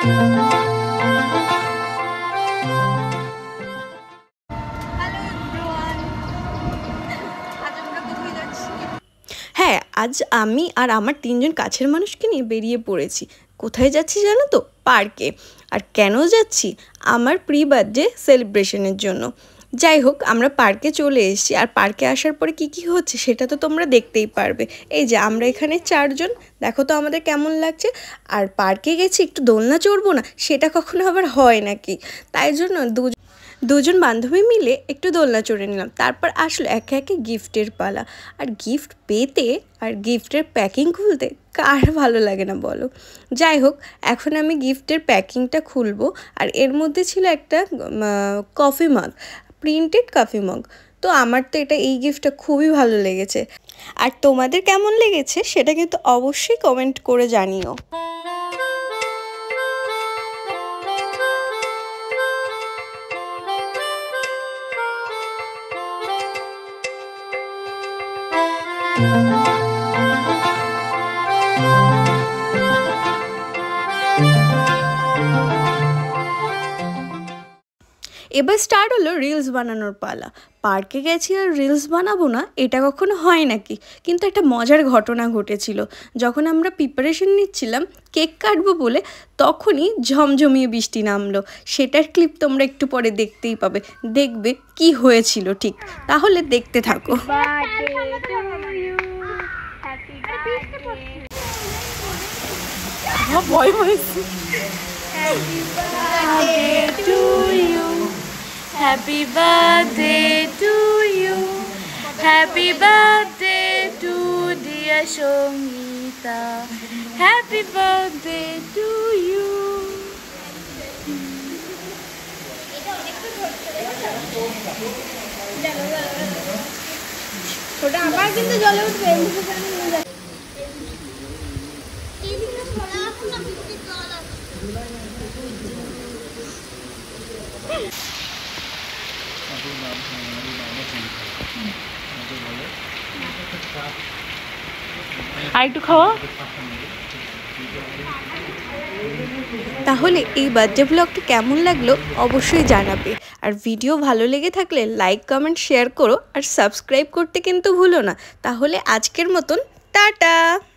হ্যাঁ আজ আমি আর আমার তিনজন কাছের মানুষকে নিয়ে বেরিয়ে পড়েছি কোথায় যাচ্ছি জানো তো পার্কে আর কেন যাচ্ছি আমার প্রি বার্থডে সেলিব্রেশনের জন্য যাই হোক আমরা পার্কে চলে এসেছি আর পার্কে আসার পরে কি কি হচ্ছে সেটা তো তোমরা দেখতেই পারবে এই যে আমরা এখানে চারজন দেখো তো আমাদের কেমন লাগছে আর পার্কে গেছি একটু দোলনা চড়বো না সেটা কখনো আবার হয় নাকি তাই জন্য দুজন বান্ধবী মিলে একটু দোলনা চড়ে নিলাম তারপর আসলো একে একে গিফটের পালা আর গিফট পেতে আর গিফটের প্যাকিং খুলতে কার ভালো লাগে না বলো যাই হোক এখন আমি গিফটের প্যাকিংটা খুলবো আর এর মধ্যে ছিল একটা কফি মাগ প্রিন্টেড কফি মগ তো আমার তো এটা এই গিফটটা খুবই ভালো লেগেছে আর তোমাদের কেমন লেগেছে সেটা কিন্তু অবশ্যই কমেন্ট করে জানিও you. এবার স্টার্ট হলো রিলস বানানোর পালা পার্কে গেছি আর রিলস বানাবো না এটা কখনো হয় নাকি কিন্তু একটা মজার ঘটনা ঘটেছিল যখন আমরা প্রিপারেশন নিচ্ছিলাম কেক কাটবো বলে তখনই ঝমঝমিয়ে বৃষ্টি নামলো সেটার ক্লিপ তোমরা একটু পরে দেখতেই পাবে দেখবে কি হয়েছিল ঠিক তাহলে দেখতে থাকো ভয় ভয় Happy birthday to you. Happy birthday to you. Happy birthday to dear Shongita. Happy birthday to you. খাওয়া তাহলে এই বার্থডে ব্লগটি কেমন লাগলো অবশ্যই জানাবে আর ভিডিও ভালো লেগে থাকলে লাইক কমেন্ট শেয়ার করো আর সাবস্ক্রাইব করতে কিন্তু ভুলো না তাহলে আজকের মতন টাটা